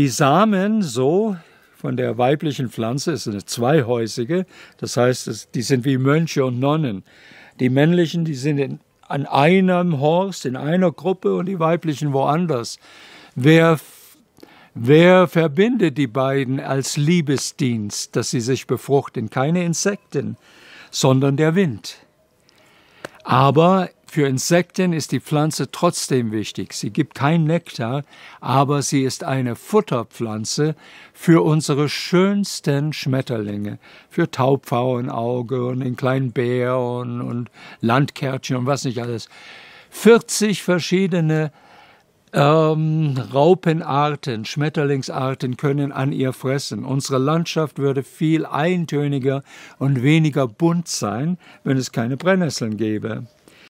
Die Samen so von der weiblichen Pflanze ist eine zweihäusige, das heißt, die sind wie Mönche und Nonnen. Die männlichen, die sind in, an einem Horst, in einer Gruppe und die weiblichen woanders. Wer Wer verbindet die beiden als Liebesdienst, dass sie sich befruchten? Keine Insekten, sondern der Wind. Aber für Insekten ist die Pflanze trotzdem wichtig. Sie gibt kein Nektar, aber sie ist eine Futterpflanze für unsere schönsten Schmetterlinge, für Taubpfauenauge und den kleinen Bär und, und Landkärtchen und was nicht alles. 40 verschiedene ähm, Raupenarten, Schmetterlingsarten können an ihr fressen. Unsere Landschaft würde viel eintöniger und weniger bunt sein, wenn es keine Brennnesseln gäbe.